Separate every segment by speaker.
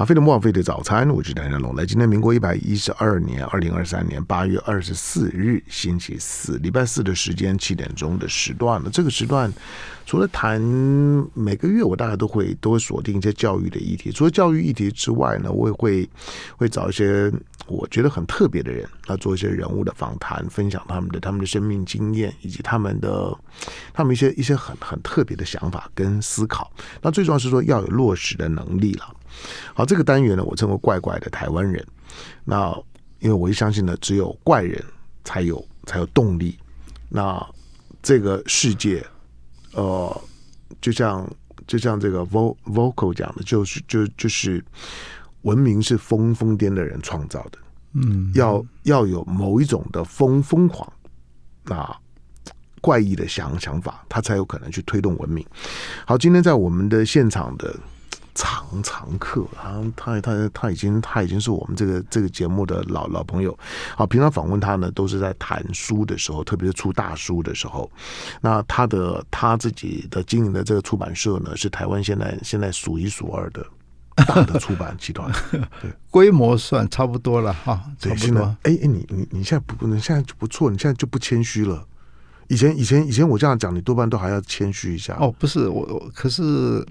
Speaker 1: 阿飞的莫菲的早餐，我是谭小龙。来，今天民国一百一十二年二零二三年八月二十四日星期四，礼拜四的时间七点钟的时段了。这个时段除了谈每个月我大概都会都会锁定一些教育的议题，除了教育议题之外呢，我也会会找一些我觉得很特别的人来做一些人物的访谈，分享他们的他们的生命经验以及他们的他们一些一些很很特别的想法跟思考。那最重要是说要有落实的能力了。好，这个单元呢，我称为“怪怪的台湾人”。那因为我相信呢，只有怪人才有才有动力。那这个世界，呃，就像就像这个 vocal 讲的，就是就就是文明是疯疯癫的人创造的。嗯，要要有某一种的疯疯狂，那怪异的想想法，他才有可能去推动文明。好，今天在我们的现场的。常常客啊，他他他已经他已经是我们这个这个节目的老老朋友好，平常访问他呢，都是在谈书的时候，特别是出大书的时候。那他的他自己的经营的这个出版社呢，是台湾现在现在数一数二的大的出版集团，规模算差不多了哈，差不多。哎哎，你你你现在不，你
Speaker 2: 现在就不错，你现在就不谦虚了。以前以前以前我这样讲，你多半都还要谦虚一下。哦，不是我，我可是。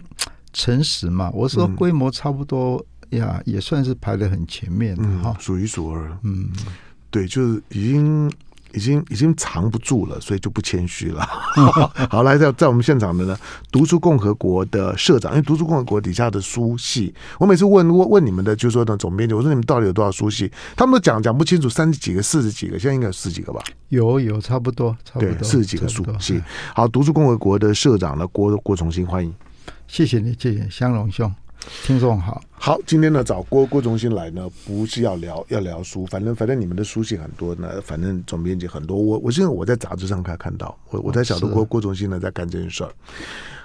Speaker 2: 诚实嘛，我说规模差不多呀，也算是排的很前面的哈，数一数二。嗯，对，就是已
Speaker 1: 经已经已经藏不住了，所以就不谦虚了。好，来，在在我们现场的呢，读书共和国的社长，因为读书共和国底下的书系，我每次问问问你们的，就说呢总编辑，我说你们到底有多少书系？他们都讲讲不清楚，三十几个、四十几个，现在应该有十几个吧？
Speaker 2: 有有，差不多，差不多四十几个书系。
Speaker 1: 好，读书共和国的社
Speaker 2: 长呢郭郭崇新，欢迎。谢谢你，谢谢香龙兄，听众好。好，今
Speaker 1: 天呢找郭郭忠新来呢，不是要聊要聊书，反正反正你们的书信很多呢，反正总编辑很多。我我现在我在杂志上看看到，我我在晓得郭郭忠新呢在干这件事儿。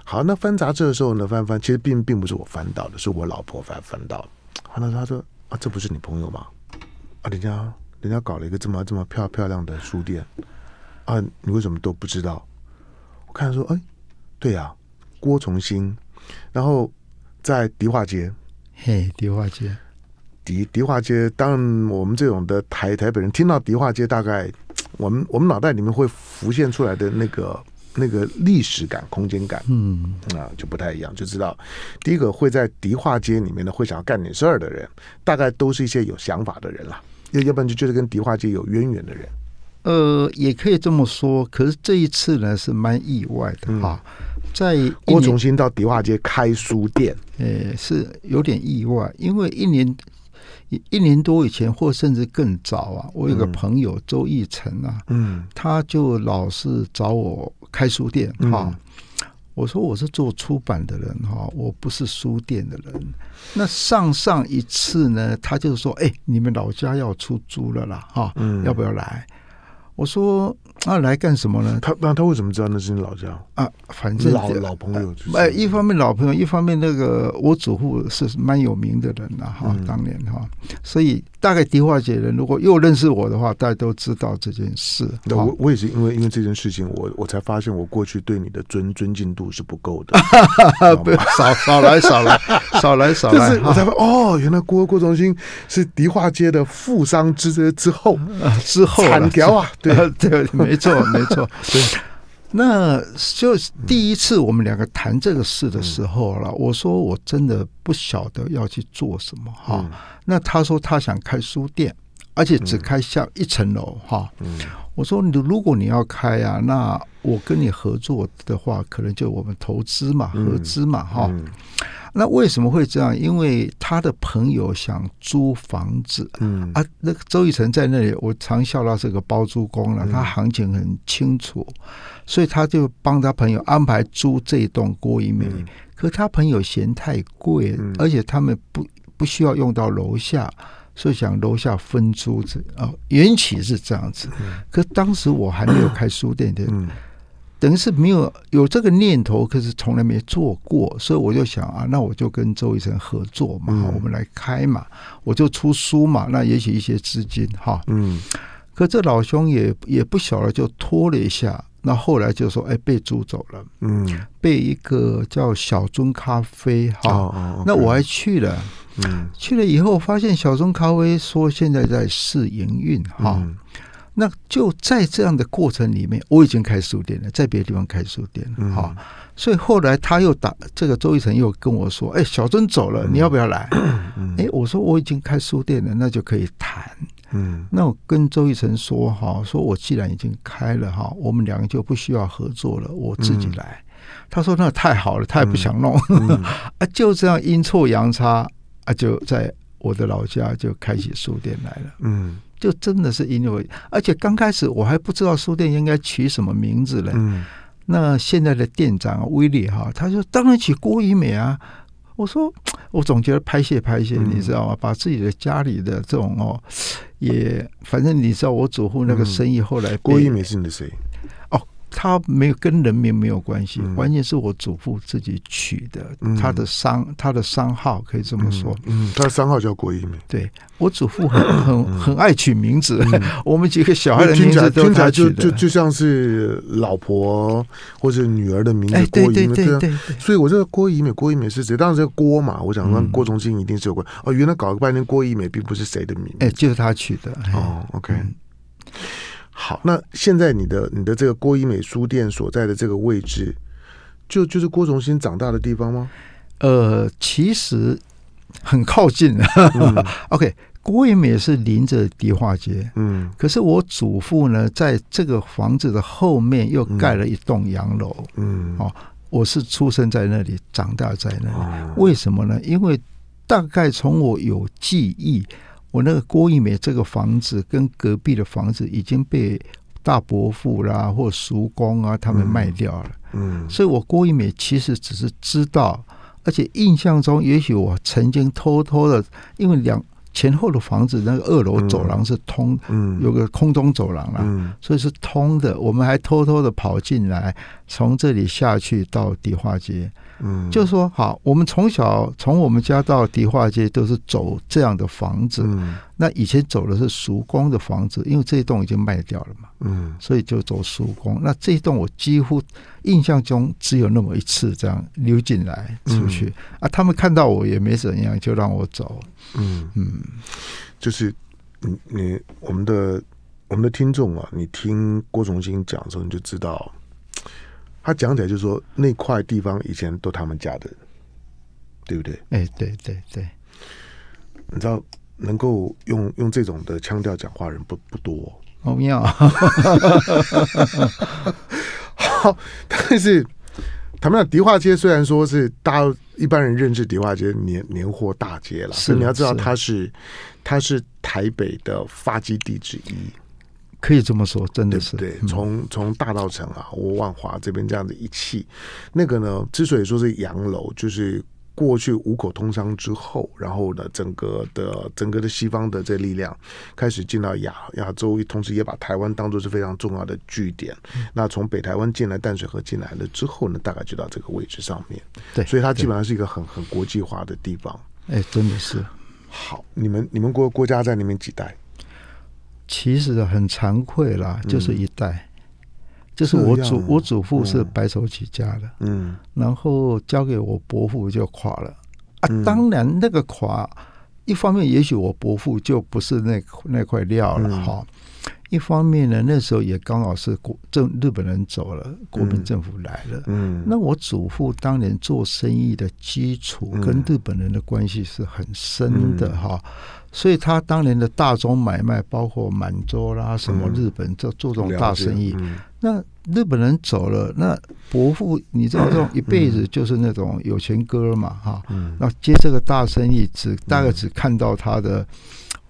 Speaker 1: 好，那翻杂志的时候呢，翻翻，其实并并不是我翻到的，是我老婆翻翻到。后他说他说啊，这不是你朋友吗？啊，人家人家搞了一个这么这么漂漂亮的书店啊，你为什么都不知道？我看说，哎，对呀，郭崇新。然后，在迪化街，嘿，迪化街，迪迪化街。当我们这种的台台北人听到迪化街，大概我们我们脑袋里面会浮现出来的那个那个历史感、空间感，嗯，啊，就不太一样。就知道，第一个会在迪化街里面的会想要干点事儿的人，大概都是一些有想法的人了，
Speaker 2: 要不然就就是跟迪化街有渊源的人。呃，也可以这么说。可是这一次呢，是蛮意外的哈。在郭崇新到迪化街开书店，呃，是有点意外，因为一年一年多以前，或甚至更早啊，我有个朋友周奕成啊，嗯，他就老是找我开书店哈。我说我是做出版的人哈，我不是书店的人。那上上一次呢，他就说，哎，你们老家要出租了啦，哈，嗯，要不要来？我说啊，来干什么呢？他那他为什么知道那是你老家啊？反正老老
Speaker 1: 朋友，哎，一
Speaker 2: 方面老朋友，一方面那个我祖父是蛮有名的人的哈，当年哈，所以。大概迪化街人如果又认识我的话，大家都知道这件事。那我
Speaker 1: 我也是因为因为这件事情，我我才发现我过去对你的尊尊敬
Speaker 2: 度是不够的。不要少少来少来少来少来，我才说
Speaker 1: 哦，原来郭郭忠兴是迪化街的富商之之之后 之后了。啊，对对，没错没错。
Speaker 2: 那就是第一次我们两个谈这个事的时候了。我说我真的不晓得要去做什么哈。那他说他想开书店。而且只开下一层楼哈，我说你如果你要开啊，那我跟你合作的话，可能就我们投资嘛，合资嘛哈。那为什么会这样？因为他的朋友想租房子，嗯啊，那个周以晨在那里，我常笑到这个包租公了，他行情很清楚，所以他就帮他朋友安排租这栋郭一梅，可他朋友嫌太贵，而且他们不不需要用到楼下。所以想楼下分租子啊，缘起是这样子。可当时我还没有开书店的，等于是没有有这个念头，可是从来没做过。所以我就想啊，那我就跟周医生合作嘛，我们来开嘛，我就出书嘛，那也许一些资金哈。嗯。可这老兄也也不小了，就拖了一下。那后来就说，哎，被租走了。嗯。被一个叫小樽咖啡哈。哦哦。那我还去了。去了以后，发现小松咖啡说现在在试营运哈，那就在这样的过程里面，我已经开书店了，在别的地方开书店了哈，所以后来他又打这个周一晨又跟我说：“哎，小松走了，你要不要来？”哎，我说我已经开书店了，那就可以谈。嗯，那我跟周一晨说：“哈，说我既然已经开了哈，我们两个就不需要合作了，我自己来。”他说：“那太好了，他也不想弄。” 啊，就这样阴错阳差。啊，就在我的老家就开起书店来了。嗯，就真的是因为而且刚开始我还不知道书店应该取什么名字嘞。嗯，那现在的店长威利哈，他说当然取郭一美啊。我说我总觉得拍戏拍戏，你知道吗？把自己的家里的这种哦，也反正你知道我祖父那个生意，后来郭一美是你的谁？他没有跟人名没有关系，完全是我祖父自己取的。他的商他的商号可以这么说，他的商号叫郭一美。对我祖父很 很很爱取名字，我们几个小孩的名字都起来取就
Speaker 1: 就像是老婆或者女儿的名字郭一美。对对对所以我个郭一美郭一美是谁？当然是郭嘛。我想说郭崇兴一定是有关。哦，原来搞了半天郭一美并不是谁的名字，
Speaker 2: 哎，就是他取的。哦，OK。
Speaker 1: 好，那现在你的你的这个郭一美书店所在的这个位置，就
Speaker 2: 就是郭崇新长大的地方吗？呃，其实很靠近。OK，郭一美是临着迪化街，嗯，可是我祖父呢，在这个房子的后面又盖了一栋洋楼，嗯，哦，我是出生在那里，长大在那里。为什么呢？因为大概从我有记忆。我那个郭一美这个房子跟隔壁的房子已经被大伯父啦或叔公啊他们卖掉了，嗯，所以我郭一美其实只是知道，而且印象中，也许我曾经偷偷的，因为两前后的房子那个二楼走廊是通，嗯，有个空中走廊嗯、所以是通的，我们还偷偷的跑进来，从这里下去到迪化街。嗯，就是说，好，我们从小从我们家到迪化街都是走这样的房子。嗯，那以前走的是曙光的房子，因为这一栋已经卖掉了嘛。嗯，所以就走曙光。那这一栋我几乎印象中只有那么一次这样溜进来出去啊，他们看到我也没怎样，就让我走。
Speaker 1: 嗯嗯，就是你你我们的我们的听众啊，你听郭崇新讲的时候你就知道。他讲起来就是说，那块地方以前都他们家的，对不对？
Speaker 2: 哎，对对对，
Speaker 1: 你知道，能够用用这种的腔调讲话人不不多，好妙。好，但是他们讲迪化街，虽然说是大一般人认识迪化街年年货大街了，是你要知道，它是它是台北的发基地之一。可以这么说，真的是对。从从大道城啊，我万华这边这样子一气，那个呢，之所以说是洋楼，就是过去五口通商之后，然后呢，整个的整个的西方的这力量开始进到亚亚洲，同时也把台湾当做是非常重要的据点。那从北台湾进来淡水河进来了之后呢，大概就到这个位置上面。对，所以它基本上是一个很很国际化的地方。
Speaker 2: 哎，真的是。好，你们你们国国家在里面几代？其实很惭愧啦，就是一代，就是我祖我祖父是白手起家的，嗯，然后交给我伯父就垮了啊。当然那个垮，一方面也许我伯父就不是那那块料了哈。一方面呢，那时候也刚好是国政日本人走了，国民政府来了。嗯，那我祖父当年做生意的基础跟日本人的关系是很深的哈，所以他当年的大宗买卖，包括满洲啦什么日本，做做这种大生意。那日本人走了，那伯父你知道这种一辈子就是那种有钱哥嘛哈，那接这个大生意，只大概只看到他的。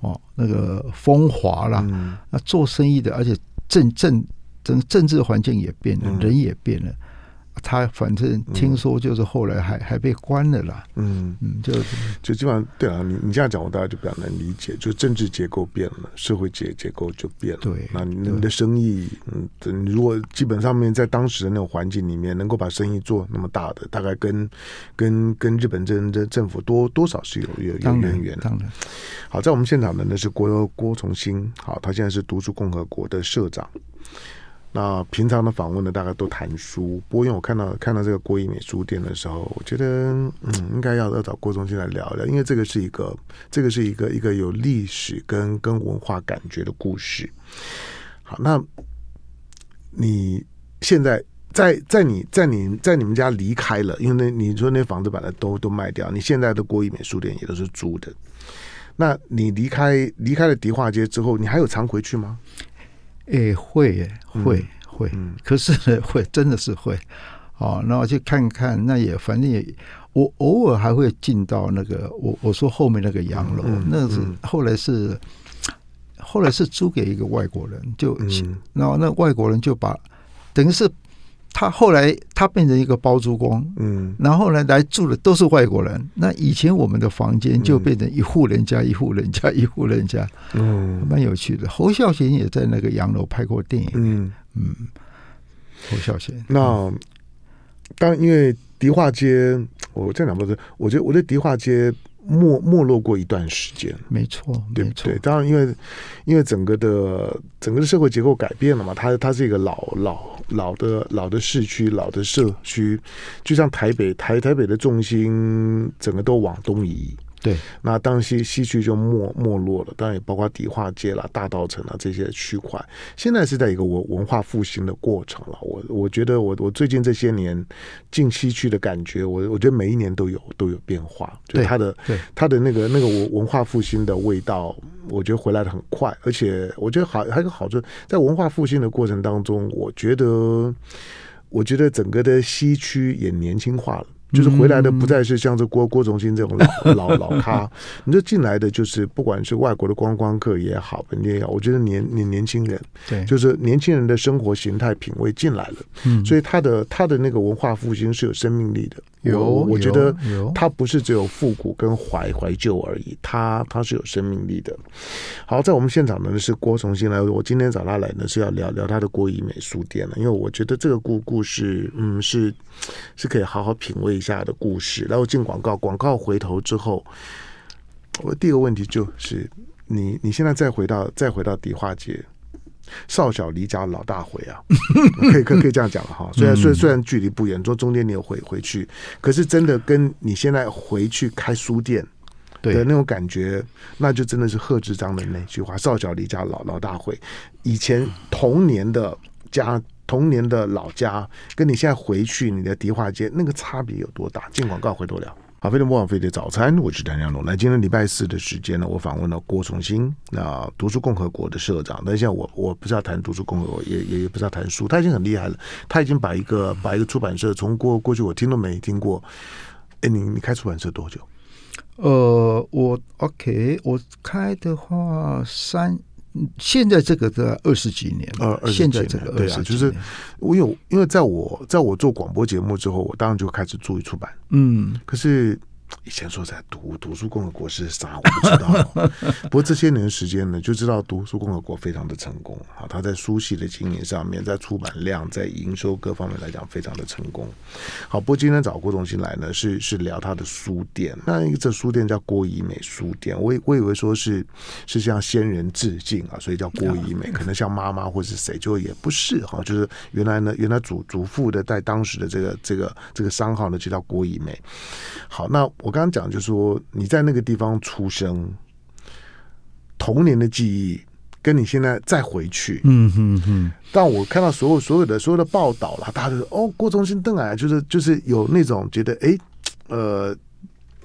Speaker 2: 哦，那个风华啦，那做生意的，而且政政政政治环境也变了，人也变了。他反正听说就是后来还还被关了啦。
Speaker 1: 嗯嗯，就就基本上对啊，你你这样讲，我大家就比较能理解。就政治结构变了，社会结结构就变了。对，那你们的生意，嗯，如果基本上面在当时的那种环境里面，能够把生意做那么大的，大概跟跟跟日本政政政府多多少是有有有渊源。当然，好，在我们现场的呢是郭郭崇兴，好，他现在是读书共和国的社长。那平常的访问呢，大家都谈书。不过，因为我看到看到这个郭一美书店的时候，我觉得，嗯，应该要要找郭中进来聊聊，因为这个是一个，这个是一个一个有历史跟跟文化感觉的故事。好，那你现在在在你在你在你们家离开了，因为那你说那房子把它都都卖掉，你现在的郭一美书店也都是租的。那你离开离开了迪化街之后，你还有常回去吗？哎，
Speaker 2: 会，会，会。可是会，真的是会。哦，那我去看看，那也反正也，我偶尔还会进到那个，我我说后面那个洋楼，那是后来是，后来是租给一个外国人，就然后那外国人就把等于是。他后来他变成一个包租公，嗯，然后呢来住的都是外国人。那以前我们的房间就变成一户人家一户人家一户人家，嗯，蛮有趣的。侯孝贤也在那个洋楼拍过电影，嗯嗯，侯孝贤那当因
Speaker 1: 为迪化街，我这两部是，我觉得我对迪化街。没没落过一段时间，没错，对，对？当然，因为因为整个的整个的社会结构改变了嘛，它它是一个老老老的老的市区、老的社区，就像台北台台北的重心，整个都往东移。对，那当西西区就没没落了，当然也包括迪化街啦、大道城啊这些区块。现在是在一个文文化复兴的过程了。我我觉得，我我最近这些年进西区的感觉，我我觉得每一年都有都有变化，就它的对它的那个那个文文化复兴的味道，我觉得回来的很快。而且我觉得好还有个好处，在文化复兴的过程当中，我觉得我觉得整个的西区也年轻化了。就是回来的不再是像这郭郭崇新这种老 老老咖，你这进来的就是不管是外国的观光客也好，也好，我觉得年年年轻人，对，就是年轻人的生活形态品味进来了，嗯，所以他的他的那个文化复兴是有生命力的，有，我觉得他不是只有复古跟怀怀旧而已，他他是有生命力的。好，在我们现场的是郭崇新来，我今天找他来呢是要聊聊他的郭一美书店了，因为我觉得这个故故事，嗯，是是可以好好品味。下的故事，然后进广告，广告回头之后，我第一个问题就是，你你现在再回到再回到迪化街，少小离家老大回啊，可以可以可以这样讲了哈。虽然虽然虽然距离不远，说中间你有回回去，可是真的跟你现在回去开书店对，那种感觉，那就真的是贺知章的那句话“少小离家老老大回”。以前童年的家。童年的老家，跟你现在回去你的迪化街，那个差别有多大？进广告回头聊。好，非常不枉费的早餐，我是梁亮龙。来，今天礼拜四的时间呢，我访问了郭崇新，那读书共和国的社长。那现在我我不是要谈读书共和国，也也不是要谈书，他已经很厉害了，他已经把一个把一个出版社从过过去我听
Speaker 2: 都没听过。哎，你你开出版社多久？呃，我 OK，我开的话三。现在这个二十几年，
Speaker 1: 现在这个二十几年，就是我有，因为在我在我做广播节目之后，我当然就开始注意出版。嗯，可是。以前说在读《读书共和国》是啥我不知道，不过这些年时间呢，就知道《读书共和国》非常的成功啊！他在书系的经营上面，在出版量、在营收各方面来讲，非常的成功。好，不过今天找郭总新来呢，是是聊他的书店。那这书店叫郭怡美书店，我我以为说是是向先人致敬啊，所以叫郭怡美，可能像妈妈或是谁，就也不是哈，就是原来呢，原来祖祖父的在当时的这个这个这个商号呢，就叫郭怡美。好，那。我刚刚讲，就是说你在那个地方出生，童年的记忆跟你现在再回去，嗯哼哼。但我看到所有所有的所有的报道啦，大家说哦，郭忠新邓矮，就是就是有那种觉得哎，呃，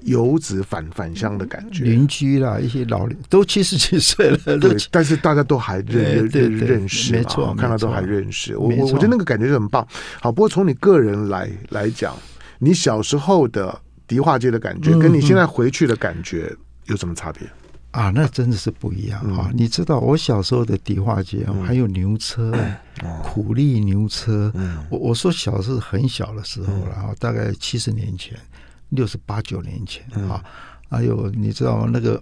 Speaker 1: 游子返返乡的感觉，邻居啦，一些老都七十七岁了，对，但是大家都还认认认识，没错，看到都还认识。我我我觉得那个感觉就很棒。好，不过从你个人来来讲，你小时候的。迪化街的感觉，跟你现在回去的感觉有什么差别
Speaker 2: 啊？那真的是不一样啊！你知道我小时候的迪化街还有牛车、苦力牛车。我我说小时候很小的时候了，大概七十年前、六十八九年前啊，还有你知道那个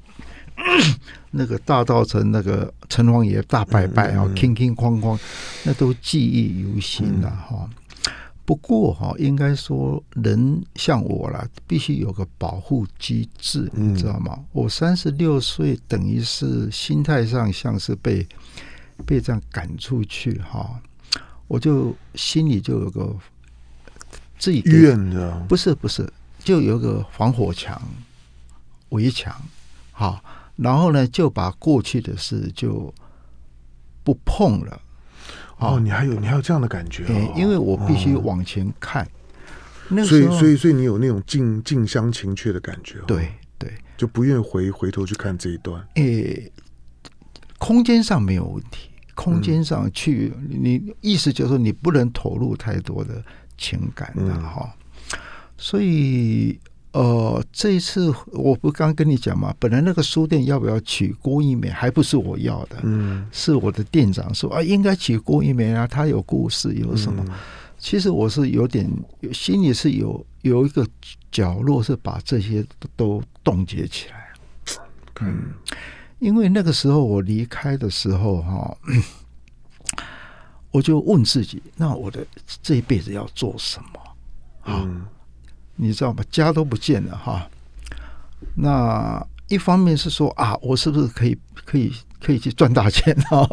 Speaker 2: 那个大道城那个城隍爷大拜拜啊，坑坑哐哐，那都记忆犹新了哈。不过哈，应该说人像我了，必须有个保护机制，你知道吗？我三十六岁，等于是心态上像是被被这样赶出去哈，我就心里就有个自己怨的，不是不是，就有个防火墙、围墙，好，然后呢，就把过去的事就不碰了。哦，你还有你还有这样的感觉，因为我必须往前看，所以所以所
Speaker 1: 以你有那种近近乡情怯的感觉，对对，就不愿回回头去看这一段。
Speaker 2: 诶，空间上没有问题，空间上去，你意思就是你不能投入太多的情感的哈，所以。呃，这一次我不刚跟你讲嘛，本来那个书店要不要取郭一梅，还不是我要的，嗯，是我的店长说啊，应该取郭一梅啊，他有故事有什么？其实我是有点心里是有有一个角落是把这些都冻结起来，嗯，因为那个时候我离开的时候哈，我就问自己，那我的这一辈子要做什么？啊。你知道吗？家都不见了哈。那一方面是说啊，我是不是可以可以可以去赚大钱啊？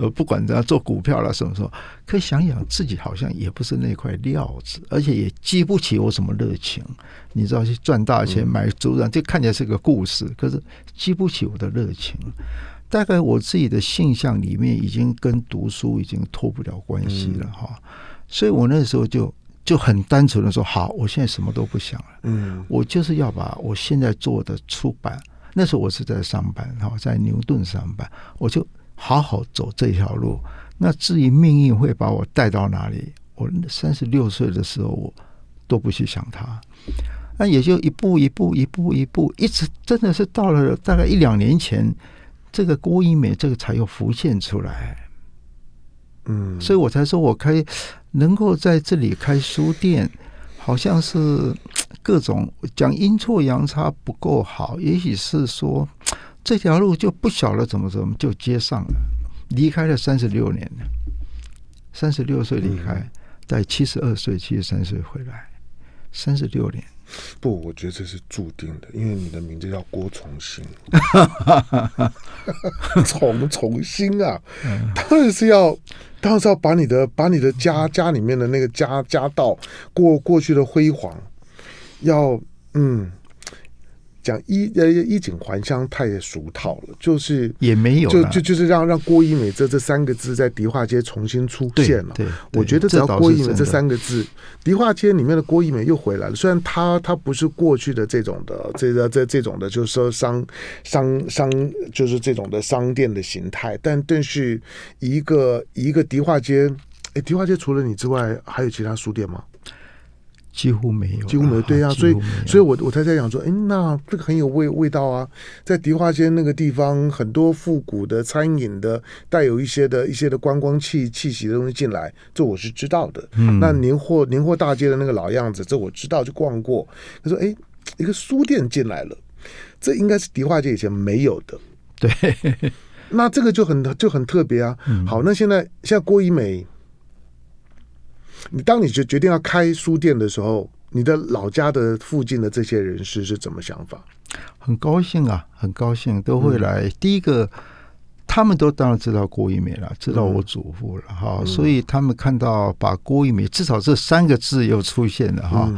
Speaker 2: 呃，不管怎样，做股票了什么什么，可以想想自己好像也不是那块料子，而且也激不起我什么热情。你知道，去赚大钱买猪板，这看起来是个故事，可是激不起我的热情。大概我自己的性向里面已经跟读书已经脱不了关系了哈。所以我那时候就。就很单纯的说，好，我现在什么都不想了，嗯，我就是要把我现在做的出版，那时候我是在上班，哈，在牛顿上班，我就好好走这条路。那至于命运会把我带到哪里，我三十六岁的时候，我都不去想它。那也就一步一步一步一步，一直真的是到了大概一两年前，这个郭一美这个才又浮现出来。嗯，所以我才说我开能够在这里开书店，好像是各种讲阴错阳差不够好，也许是说这条路就不晓得怎么怎么就接上了，离开了三十六年了，三十六岁离开，在七十二岁、七十三岁回来，三十六年。
Speaker 1: 不，我觉得这是注定的，因为你的名字叫郭重新，
Speaker 2: 从重 新啊，当然是要，
Speaker 1: 当然是要把你的，把你的家家里面的那个家家道过过去的辉煌，要嗯。讲衣呃衣锦还乡太俗套了，就是
Speaker 2: 也没有，就就
Speaker 1: 就是让让郭一美这这三个字在迪化街重新出现了。我觉得只要郭一美这三个字，迪化街里面的郭一美又回来了。虽然他他不是过去的这种的，这这这种的，就是说商商商就是这种的商店的形态，但但是一个一个迪化街，哎，迪化街除了你之外，还有其他书店吗？几乎没有，几乎没有，对呀，所以，所以我我才在想说，哎，那这个很有味味道啊，在迪化街那个地方，很多复古的餐饮的，带有一些的一些的观光气气息的东西进来，这我是知道的。嗯，那宁货宁货大街的那个老样子，这我知道，就逛过。他说，哎，一个书店进来了，这应该是迪化街以前没有的。对，那这个就很就很特别啊。好，那现在现在郭一美。你当你就决定要开书店的时候，你的老家的附近的这些人士是怎么想法？
Speaker 2: 很高兴啊，很高兴，都会来。第一个，他们都当然知道郭一梅了，知道我祖父了，哈，所以他们看到把郭一梅至少这三个字又出现了，哈。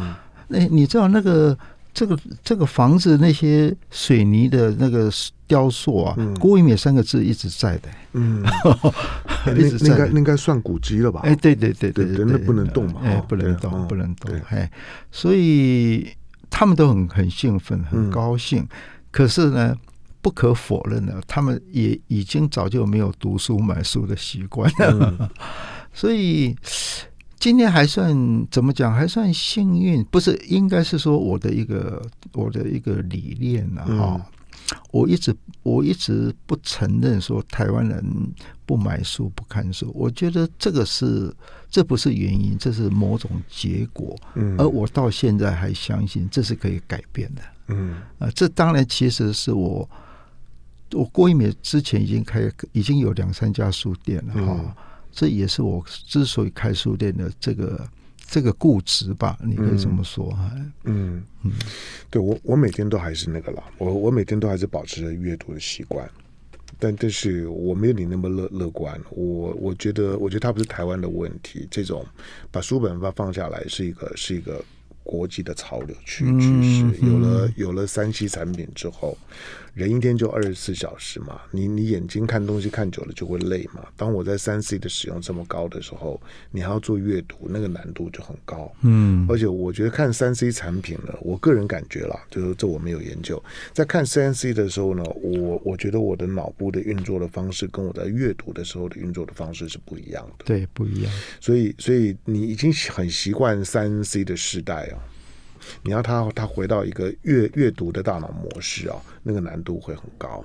Speaker 2: 那你知道那个？这个这个房子那些水泥的那个雕塑啊，郭一美三个字一直在的，嗯，那应该应该算古籍了吧？哎，对对对对，人不能动嘛，哎，不能动，不能动，哎，所以他们都很很兴奋，很高兴。可是呢，不可否认的，他们也已经早就没有读书买书的习惯了，所以。今天还算怎么讲？还算幸运，不是？应该是说我的一个我的一个理念啊。哈。我一直我一直不承认说台湾人不买书不看书，我觉得这个是这不是原因，这是某种结果。嗯。而我到现在还相信这是可以改变的。嗯。啊，这当然其实是我我郭一美之前已经开已经有两三家书店了哈。这也是我之所以开书店的这个这个固执吧？你可以这么说哈。嗯嗯，
Speaker 1: 对我我每天都还是那个了，我我每天都还是保持着阅读的习惯，但但是我没有你那么乐乐观。我我觉得我觉得它不是台湾的问题，这种把书本放放下来是一个是一个国际的潮流趋趋势。有了有了三 C 产品之后。人一天就二十四小时嘛，你你眼睛看东西看久了就会累嘛。当我在三 C 的使用这么高的时候，你还要做阅读，那个难度就很高。嗯，而且我觉得看三 C 产品呢，我个人感觉啦，就是这我没有研究。在看三 C 的时候呢，我我觉得我的脑部的运作的方式跟我在阅读的时候的运作的方式是不一样
Speaker 2: 的。对，不一样。
Speaker 1: 所以，所以你已经很习惯三 C 的时代啊。你要他他回到一个阅阅读的大脑模式啊，那个难度会很高。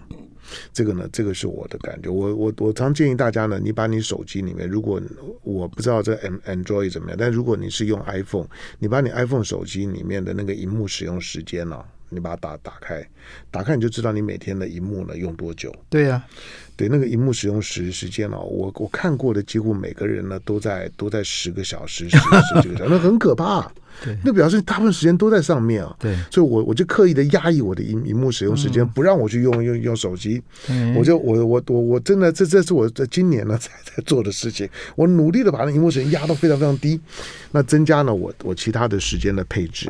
Speaker 1: 这个呢，这个是我的感觉。我我我常建议大家呢，你把你手机里面，如果我不知道这 Android 怎么样，但如果你是用 iPhone，你把你 iPhone 手机里面的那个荧幕使用时间哦，你把它打打开，打开你就知道你每天的荧幕呢用多久。对呀，对那个荧幕使用时时间哦，我我看过的几乎每个人呢都在都在十个小时十十几个，小时，那很可怕。那表示大部分时间都在上面啊，对，所以我我就刻意的压抑我的荧荧幕使用时间，不让我去用用用手机，嗯、我就我我我我真的这这是我在今年呢 在在做的事情，我努力的把那荧幕时间压到非常非常低，那增加了我我其他的时间的配置。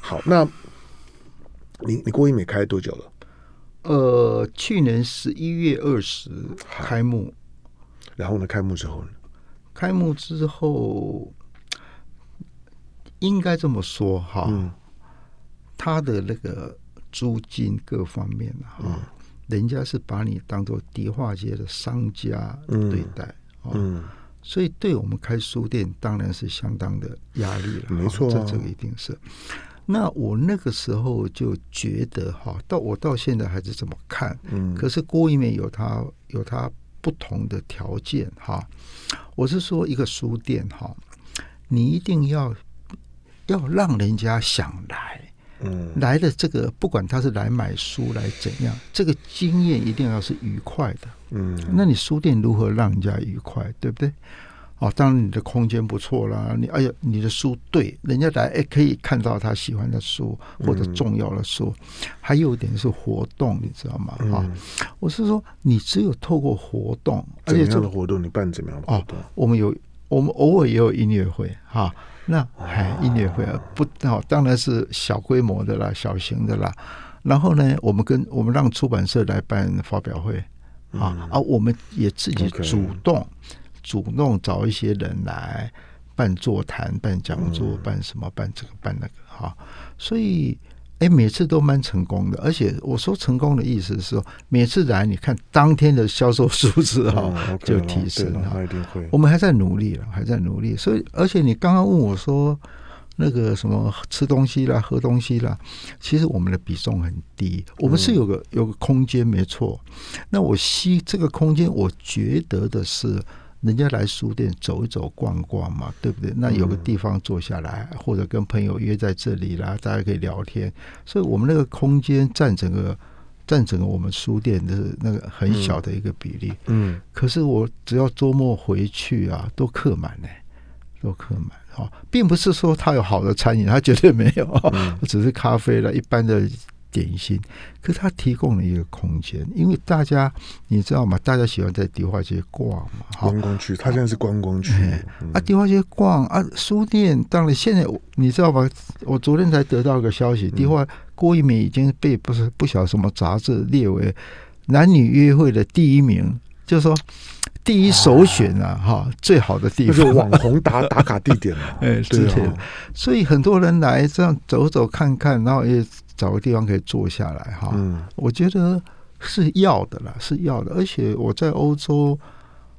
Speaker 1: 好，那你你郭一美开多久了？呃，
Speaker 2: 去年十一月二十开幕，然后呢？开幕之后呢？开幕之后。应该这么说哈，他的那个租金各方面哈，人家是把你当做迪化街的商家对待，嗯，所以对我们开书店当然是相当的压力了，没错，这这个一定是。那我那个时候就觉得哈，到我到现在还是这么看，嗯，可是郭一梅有他有他不同的条件哈，我是说一个书店哈，你一定要。要让人家想来，嗯，来的这个不管他是来买书来怎样，这个经验一定要是愉快的，嗯。那你书店如何让人家愉快，对不对？哦，当然你的空间不错啦，你哎呀，你的书对，人家来哎可以看到他喜欢的书或者重要的书，还有一点是活动，你知道吗？啊，我是说你只有透过活动，而且这个
Speaker 1: 活动你办怎么样的活动？
Speaker 2: 我们有，我们偶尔也有音乐会哈。那哎，音乐会啊，不哦，当然是小规模的啦，小型的啦。然后呢，我们跟我们让出版社来办发表会啊，而我们也自己主动主动找一些人来办座谈、办讲座、办什么、办这个、办那个啊，所以。哎，每次都蛮成功的，而且我说成功的意思是，说，每次来你看当天的销售数字哈，就提升了，我们还在努力了，还在努力，所以而且你刚刚问我说那个什么吃东西啦、喝东西啦，其实我们的比重很低，我们是有个有个空间，没错。那我吸这个空间，我觉得的是。人家来书店走一走逛逛嘛，对不对？那有个地方坐下来，或者跟朋友约在这里啦，大家可以聊天。所以我们那个空间占整个占整个我们书店的那个很小的一个比例。嗯，可是我只要周末回去啊，都客满嘞，都客满。哦，并不是说他有好的餐饮，他绝对没有，只是咖啡了，一般的。点心，可是他提供了一个空间，因为大家你知道吗？大家喜欢在迪化街逛嘛，观光区。他现在是观光区啊，迪化街逛啊，书店。当然，现在你知道吗？我昨天才得到个消息，迪化郭一鸣已经被不是不晓得什么杂志列为男女约会的第一名。就是说，第一首选啊，哈，最好的地方就是网红打打卡地点了。
Speaker 1: 哎，对啊，
Speaker 2: 所以很多人来这样走走看看，然后也找个地方可以坐下来哈。嗯，我觉得是要的啦，是要的。而且我在欧洲，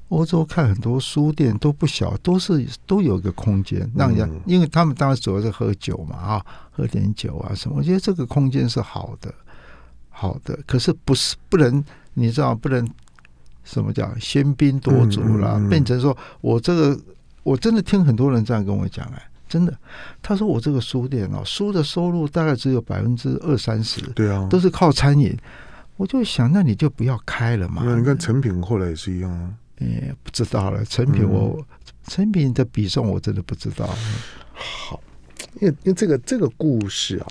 Speaker 2: 欧洲看很多书店都不小，都是都有一个空间让人，因为他们当时主要是喝酒嘛啊，喝点酒啊什么。我觉得这个空间是好的，好的。可是不是不能，你知道不能。什么叫先兵夺主啦？变成说我这个，我真的听很多人这样跟我讲哎，真的，他说我这个书店哦，书的收入大概只有百分之二三十，对啊，都是靠餐饮。我就想，那你就不要开了嘛。那你看成品后来也是一样啊。哎，不知道了。成品我成品的比重我真的不知道。好，
Speaker 1: 因为因为这个这个故事啊。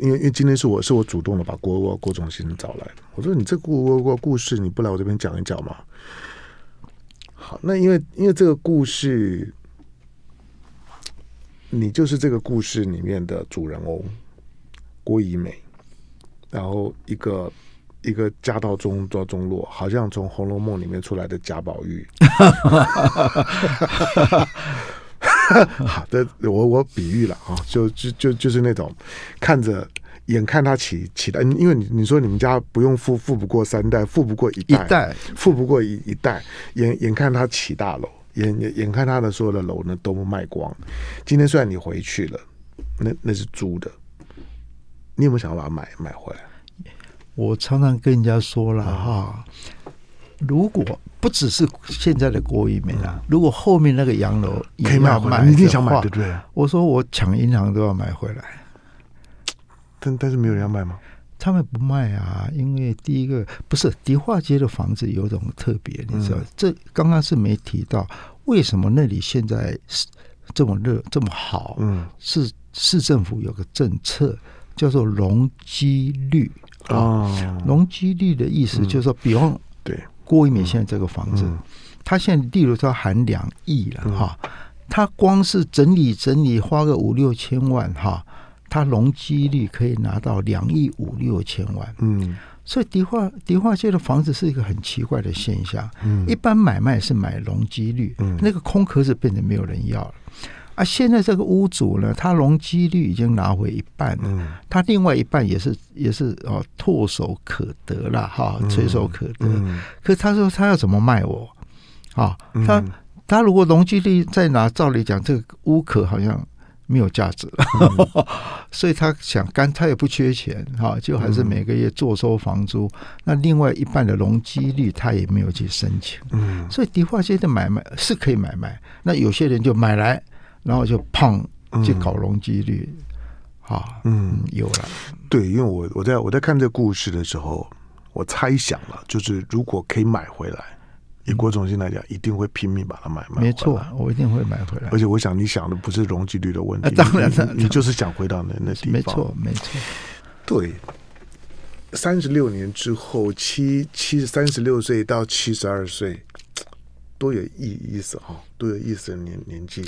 Speaker 1: 因为因为今天是我是我主动的把郭郭郭总先生找来，我说你这故故故故事你不来我这边讲一讲吗？好，那因为因为这个故事，你就是这个故事里面的主人翁郭怡美，然后一个一个家道中中落，好像从《红楼梦》里面出来的贾宝玉。好的，我我比喻了啊，就就就就是那种看着眼看他起起的，因为你你说你们家不用富富不过三代，富不过一代，富不过一一代，眼眼看他起大楼，眼眼看他的所有的楼呢都卖光。今天虽然你回去了，那那是租的，
Speaker 2: 你有没有想要把它买买回来？我常常跟人家说了哈。如果不只是现在的郭玉梅了，如果后面那个洋楼可以买，一定想买，对不对？我说我抢银行都要买回来，但但是没有人要卖吗？他们不卖啊，因为第一个不是迪化街的房子有种特别，你知道？这刚刚是没提到为什么那里现在是这么热这么好？嗯，是市政府有个政策叫做容积率啊，容积率的意思就是说，比方。郭一美现在这个房子，他现在例如说含两亿了哈，他光是整理整理花个五六千万哈，他容积率可以拿到两亿五六千万。嗯，所以迪化迪化街的房子是一个很奇怪的现象。嗯，一般买卖是买容积率，那个空壳子变成没有人要了。啊，现在这个屋主呢，他容积率已经拿回一半了，他另外一半也是也是哦，唾手可得了哈，垂手可得。可他说他要怎么卖我？啊，他他如果容积率再拿，照理讲这个屋壳好像没有价值了，所以他想干，他也不缺钱哈，就还是每个月坐收房租。那另外一半的容积率他也没有去申请，所以迪化街的买卖是可以买卖。那有些人就买来。然后就碰去搞容积率，啊，嗯，有了。
Speaker 1: 对，因为我我在我在看这故事的时候，我猜想了，就是如果可以买回来，以郭总先来讲，一定会拼命把它买卖。没
Speaker 2: 错，我一定会买回来。而且
Speaker 1: 我想你想的不是容积率的问题，当然了，你就是想回到那那地方。没错，没错。对，三十六年之后，七七三十六岁到七十二岁，多有意意思哦，多有意思的年年纪。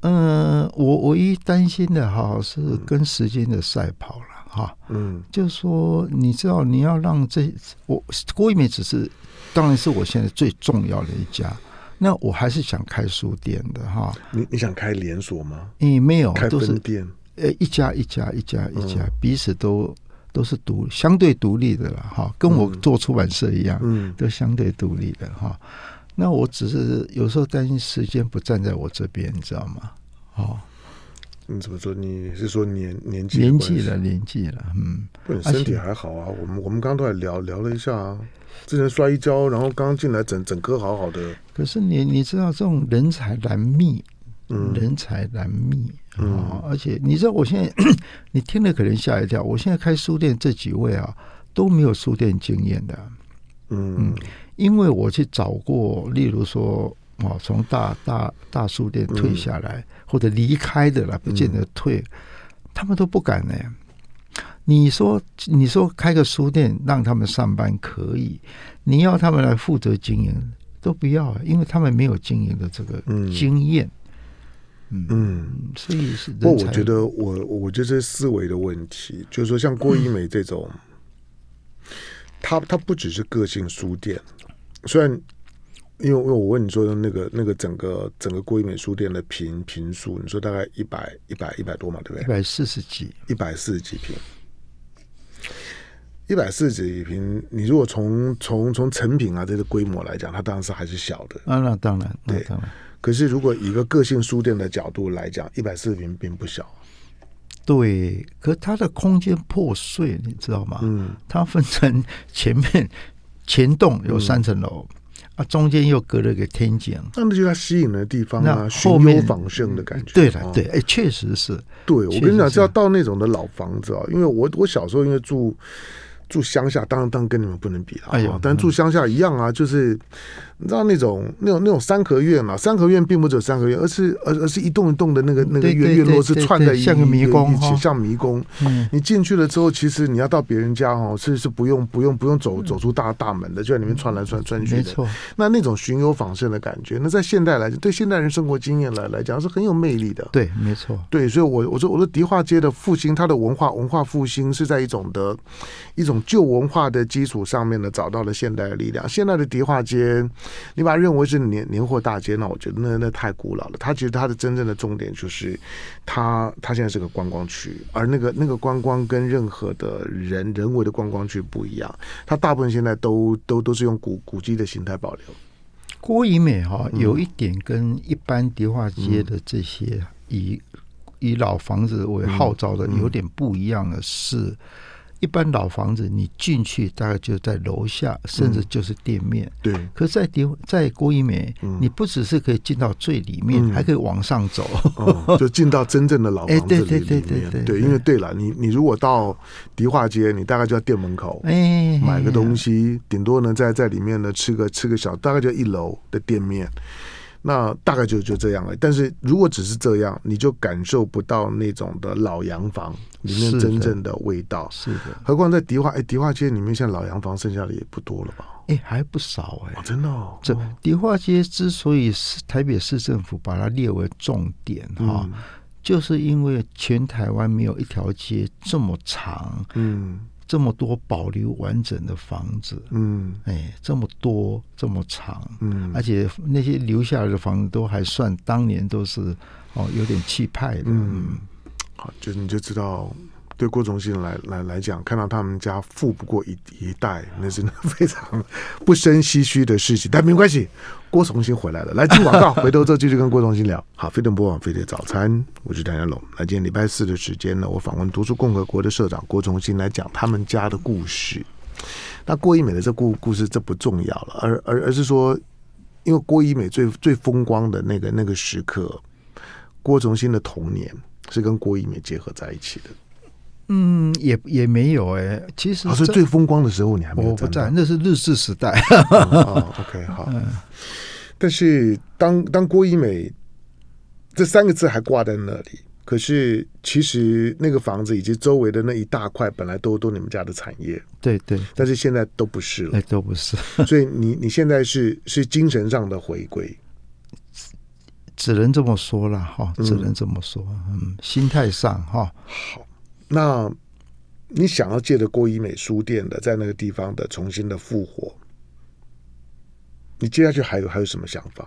Speaker 2: 嗯，我唯一担心的哈是跟时间的赛跑了哈，嗯，就是说你知道你要让这我郭一美只是当然是我现在最重要的一家，那我还是想开书店的哈，
Speaker 1: 你你想开连锁吗？
Speaker 2: 你没有都是店，呃，一家一家一家一家彼此都都是独相对独立的了哈，跟我做出版社一样，嗯，都相对独立的哈。那我只是有时候担心时间不站在我这边，你知道吗？哦，你怎么说？你是说年年纪年纪了，年纪了？嗯，不，
Speaker 1: 你身体还好啊。我们我们刚刚都还聊聊了一下啊，之前摔一跤，然后刚进来整整颗好好的。
Speaker 2: 可是你你知道，这种人才难觅，人才难觅啊！而且你知道，我现在 你听了可能吓一跳，我现在开书店这几位啊都没有书店经验的。嗯嗯，因为我去找过，例如说，哦，从大大大书店退下来或者离开的了，不见得退，他们都不敢呢。你说，你说开个书店让他们上班可以，你要他们来负责经营，都不要，因为他们没有经营的这个经验。嗯嗯，所以是。不我觉
Speaker 1: 得，我我觉得思维的问题，就是说，像郭一美这种。它它不只是个性书店，虽然因为因为我问你说的那个那个整个整个国美书店的平平数，你说大概一百一百一百多嘛，对不对？一百
Speaker 2: 四十几，一百四十几平，
Speaker 1: 一百四十几平。你如果从从从成品啊这个规模来讲，它当然是还是小的。
Speaker 2: 啊，那当然，对。可
Speaker 1: 是如果以一个个性书店的角度来讲，一百四十平并不小。
Speaker 2: 对，可它的空间破碎，你知道吗？嗯，它分成前面前栋有三层楼啊，中间又隔了个天井，那那就是它吸引的地方啊，寻幽访
Speaker 1: 胜的感觉。对了，对，
Speaker 2: 哎，确实是。对我跟你讲，是要到那种
Speaker 1: 的老房子啊，因为我我小时候因为住。住乡下当然当然跟你们不能比了，但住乡下一样啊，就是你知道那种那种那种三合院嘛，三合院并不只有三合院，而是而而是一栋一栋的那个那个院院落是串起，像个迷宫一起像迷宫。你进去了之后，其实你要到别人家哦，是是不用不用不用走走出大大门的，就在里面串来串串去的。那那种巡游访胜的感觉，那在现代来讲，对现代人生活经验来来讲是很有魅力的。对，没错。对，所以，我我说我说，迪化街的复兴，它的文化文化复兴是在一种的，一种。旧文化的基础上面呢，找到了现代的力量。现在的迪化街，你把它认为是年年货大街，那我觉得那那太古老了。它其实它的真正的重点就是，它它现在是个观光区，而那个那个观光跟任何的人人为的观光区不一样，它大部分现在都都都是用古古迹的形态保留。
Speaker 2: 郭以美哈有一点跟一般迪化街的这些以以老房子为号召的有点不一样的是。一般老房子，你进去大概就在楼下，甚至就是店面。对。可是，在迪在郭一梅，你不只是可以进到最里面，还可以往上走，
Speaker 1: 就进到真正的老房子里面。对，因为对了，你你如果到迪化街，你大概就在店门口，哎买个东西，顶多呢在在里面呢吃个吃个小，大概就一楼的店面。那大概就就这样了。但是如果只是这样，你就感受不到那种的老洋房里面真正的味道。是的，
Speaker 2: 何况在迪化哎，迪化街里面，像老洋房剩下的也不多了吧？哎，还不少哎，真的。这迪化街之所以是台北市政府把它列为重点哈，就是因为全台湾没有一条街这么长。嗯。这么多保留完整的房子，嗯，哎，这么多这么长，嗯，而且那些留下来的房子都还算当年都是哦，有点气派的，嗯，好，就是你就知道，
Speaker 1: 对郭崇信来来来讲，看到他们家富不过一一代，那是非常不生唏嘘的事情，但没关系。郭崇新回来了，来听广告，回头这继续跟郭崇新聊。好，飞腾播网，飞的早餐，我是张家龙。那今天礼拜四的时间呢，我访问读书共和国的社长郭崇新，来讲他们家的故事。那郭一美的这故故事这不重要了，而而而是说，因为郭一美最最风光的那个那个时刻，郭崇新的童年是跟郭一美结合在一起的。嗯，也也没有哎。其实，那是最风光的时候，你还没有我不在，那是日治时代。哦 OK，好。但是当当郭一美这三个字还挂在那里，可是其实那个房子以及周围的那一大块，本来都都你们家的产业。对对。但是现在都不是了，都
Speaker 2: 不是。所以
Speaker 1: 你你现在是是精神上的回归，
Speaker 2: 只能这么说了哈，只能这么说。嗯，心态上哈。好。
Speaker 1: 那你想要借着郭一美书店的，在那个地方的重新的复活，你接下去还有还有什么想法？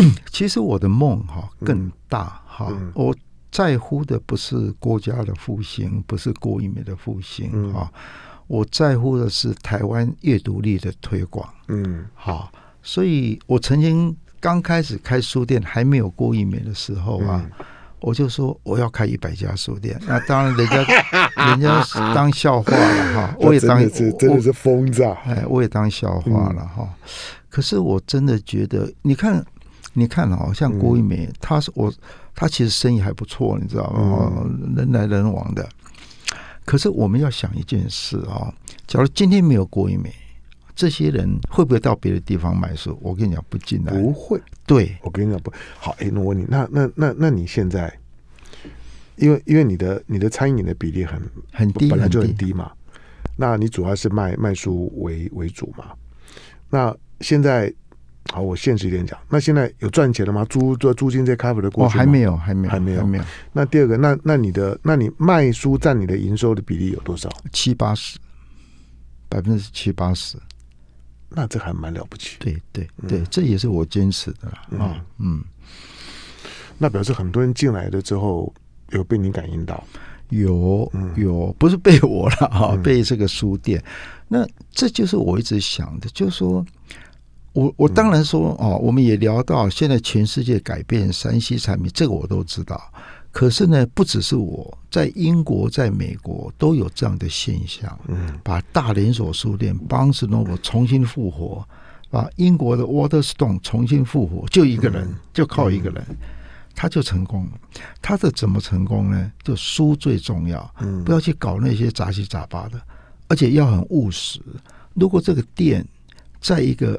Speaker 2: 其实我的梦哈更大哈，我在乎的不是郭家的复兴，不是郭一美的复兴啊，我在乎的是台湾阅读力的推广。嗯，好，所以我曾经刚开始开书店还没有郭一美的时候啊。我就说我要开一百家书店，那当然人家 人家当笑话了哈。我也当一次，真的是疯子啊！哎，我也当笑话了哈。可是我真的觉得，你看，你看，哦，像郭一梅，她是我，她其实生意还不错，你知道吗？人来人往的。可是我们要想一件事啊，假如今天没有郭一梅。这些人会不会到别的地方卖书？我跟你讲，不进来不会。对我跟你讲，不好。哎，那我问你，那那那那你现在，因为因为你的你
Speaker 1: 的餐饮的比例很很低，本来就很低嘛。那你主要是卖卖书为为主嘛？那现在，好，我现实一点讲，那现在有赚钱了吗？租租租金在 cover 的过程，还没有，还没有，还没有。没有。那第二个，那那你的，那你
Speaker 2: 卖书占你的营收的比例有多少？七八十，百分之七八十。那这还蛮了不起，对对对，这也是我坚持的啊，嗯。那表示很多人进来了之后有被你感应到，有有不是被我了哈，被这个书店。那这就是我一直想的，就是说，我我当然说哦，我们也聊到现在全世界改变山西产品，这个我都知道。可是呢，不只是我在英国、在美国都有这样的现象。嗯，把大连锁书店邦斯诺夫重新复活，把英国的 Waterstone 重新复活，就一个人，就靠一个人，他就成功了。他的怎么成功呢？就书最重要，不要去搞那些杂七杂八的，而且要很务实。如果这个店在一个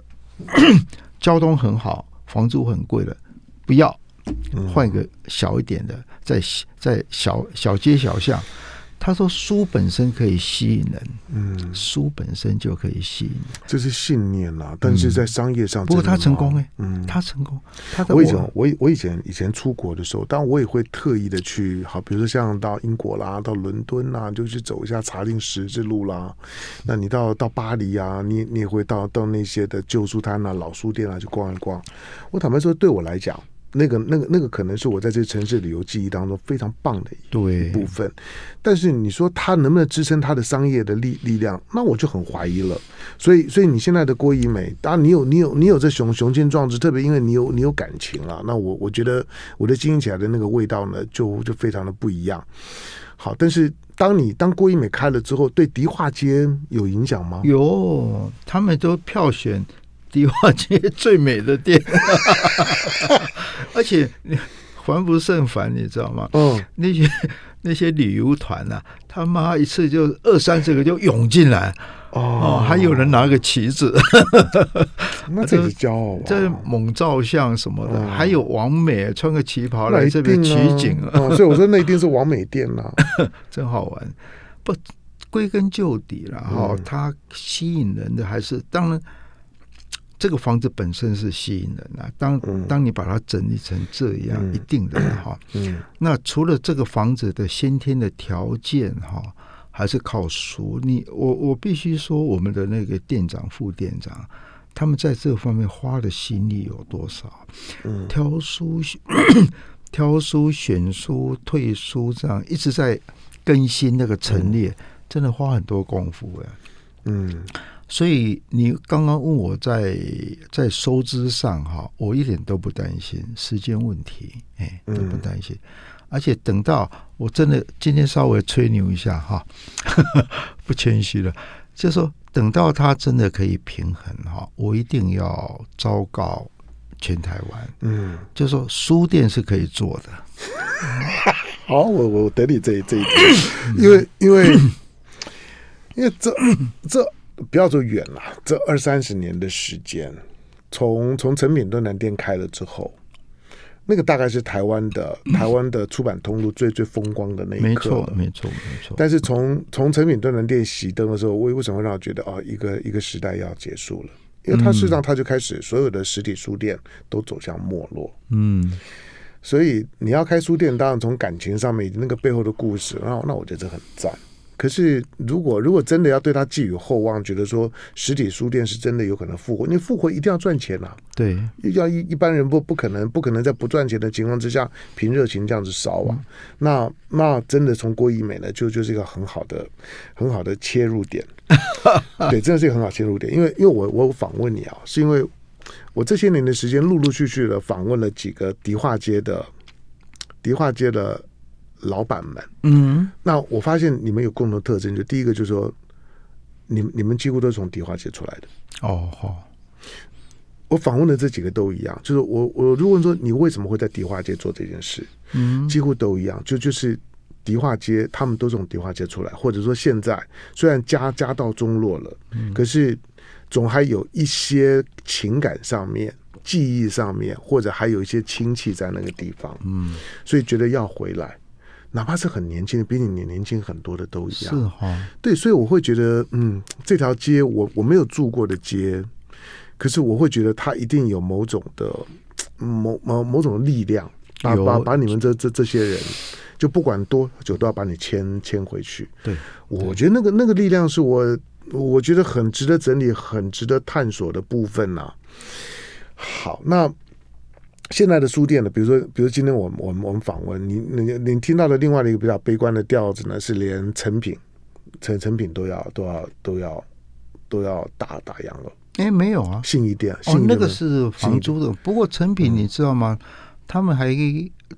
Speaker 2: 交通很好、房租很贵的，不要。换一个小一点的，在在小小街小巷，他说书本身可以吸引人，嗯，书本身就可以吸引人，这是信念啊。但是在商业上，不过他成功哎，嗯，他成功。他我以前
Speaker 1: 我我以前以前出国的时候，当然我也会特意的去，好，比如说像到英国啦，到伦敦啦，就去走一下查令十字路啦。那你到到巴黎啊，你你也会到到那些的旧书摊、啊、老书店啊去逛一逛。我坦白说，对我来讲。那个、那个、那个可能是我在这城市旅游记忆当中非常棒的一部分，但是你说它能不能支撑它的商业的力力量，那我就很怀疑了。所以，所以你现在的郭一美，当然你有你有你有这雄雄心壮志，特别因为你有你有感情了，那我我觉得我的经营起来的那个味道呢，就就非常的不一样。好，但是当你当郭一美开了之后，对迪化街有影响吗？有，
Speaker 2: 他们都票选。迪化街最美的店，而且还不胜烦，你知道吗？嗯，那些那些旅游团呐，他妈一次就二三十个就涌进来哦，还有人拿个旗子，那真是骄傲在猛照相什么的，还有王美穿个旗袍来这边取景啊，所以我说那一定是王美店了，真好玩。不，归根究底了哈，它吸引人的还是当然。这个房子本身是吸引人啊，当当你把它整理成这样，一定的哈，那除了这个房子的先天的条件哈，还是靠熟。你我我必须说，我们的那个店长、副店长，他们在这方面花的心力有多少？挑书、挑书、选书、退书，这样一直在更新那个陈列，真的花很多功夫哎，嗯。所以你刚刚问我在在收支上哈，我一点都不担心时间问题，哎，都不担心。而且等到我真的今天稍微吹牛一下哈，不谦虚了，就说等到他真的可以平衡哈，我一定要昭告全台湾。嗯，就说书店是可以做的。好，我我等你这这一点，因为因为因为这这。不要说远了，
Speaker 1: 这二三十年的时间，从从成品敦南店开了之后，那个大概是台湾的台湾的出版通路最最风光的那一刻，没错，没错，没错。但是从从成品敦南店熄灯的时候，为为什么会让我觉得啊，一个一个时代要结束了？因为它事实上它就开始所有的实体书店都走向没落。嗯，所以你要开书店，当然从感情上面以及那个背后的故事，那那我觉得这很赞。可是，如果如果真的要对他寄予厚望，觉得说实体书店是真的有可能复活，你复活一定要赚钱呐。对，要一一般人不不可能，不可能在不赚钱的情况之下凭热情这样子烧啊。那那真的从郭一美呢，就就是一个很好的很好的切入点。对，真的是一个很好切入点。因为因为我我访问你啊，是因为我这些年的时间，陆陆续续的访问了几个迪化街的迪化街的。老板们，嗯，那我发现你们有共同特征，就第一个就是说，你你们几乎都从迪化街出来的。哦，好，我访问的这几个都一样，就是我我如果说你为什么会在迪化街做这件事，嗯，几乎都一样，就就是迪化街，他们都从迪化街出来，或者说现在虽然家家道中落了，可是总还有一些情感上面、记忆上面，或者还有一些亲戚在那个地方，嗯，所以觉得要回来。哪怕是很年轻的，比你年年轻很多的都一样。是哈，对，所以我会觉得，嗯，这条街我我没有住过的街，可是我会觉得它一定有某种的某某某种力量，把把把你们这这这些人，就不管多久都要把你牵牵回去。对，我觉得那个那个力量是我我觉得很值得整理、很值得探索的部分呐。好，那。现在的书店呢，比如说，比如今天我们我们我们访问你你你听到的另外的一个比较悲观的调子呢，是连成品成成品都要都要都要都要打打烊了。
Speaker 2: 哎，没有啊，信义店哦，那个是房租的。不过成品你知道吗？他们还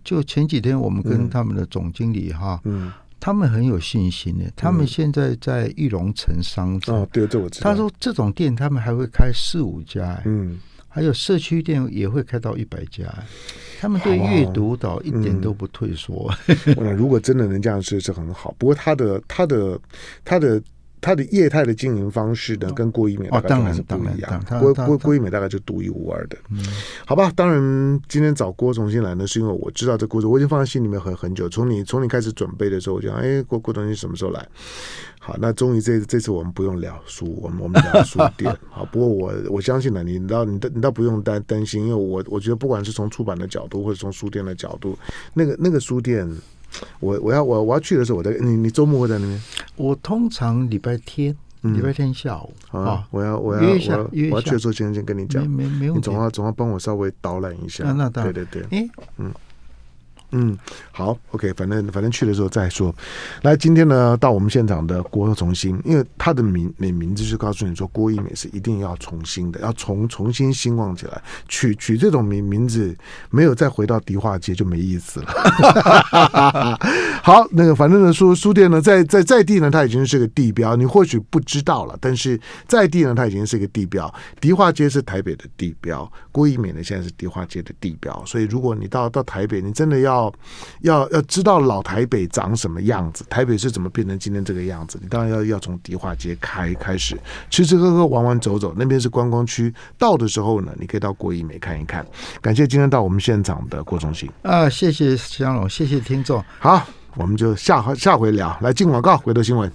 Speaker 2: 就前几天我们跟他们的总经理哈，嗯，他们很有信心的。他们现在在玉龙城商场，对这我知道。他说这种店他们还会开四五家，嗯。还有社区店也会开到一百家，他们对阅读岛一点都不退缩。
Speaker 1: 嗯，如果真的能这样是是很好。不过他的他的他的。它的业态的经营方式呢，跟郭一美哦，当然是不一样。郭郭郭一美大概就独一无二的，好吧？当然，今天找郭总进来呢，是因为我知道这故事，我已经放在心里面很很久。从你从你开始准备的时候，我就哎，郭郭总你什么时候来？好，那终于这这次我们不用聊书，我们我们聊书店。好，不过我我相信呢，你你倒你倒你倒不用担担心，因为我我觉得不管是从出版的角度，或者从书店的角度，那个那个书店。我我要我我要去的时候，我在你你周末会在那边。
Speaker 2: 我通常礼拜天，礼拜天下午啊。我
Speaker 1: 要我要我我要去的时候先先跟你讲，没没你总要总要帮我稍微导览一下。那当然，对对对。哎，嗯。嗯，好，OK，反正反正去的时候再说。来，今天呢，到我们现场的郭重新，因为他的名，你名字就告诉你说，郭一美是一定要重新，的要重重新兴旺起来。取取这种名名字，没有再回到迪化街就没意思了。好，那个反正呢，说书店呢，在在在地呢，它已经是个地标。你或许不知道了，但是在地呢，它已经是一个地标。迪化街是台北的地标，郭一美呢，现在是迪化街的地标。所以如果你到到台北，你真的要。要要要知道老台北长什么样子，台北是怎么变成今天这个样子？你当然要要从迪化街开开始，吃吃喝喝玩玩走走，那边是观光区。到的时候呢，你可以到国艺美看一看。感谢今天到我们现场的郭崇新
Speaker 2: 啊，谢谢江龙，谢谢听众。好，我们就下下回聊。来进广告，回头新闻。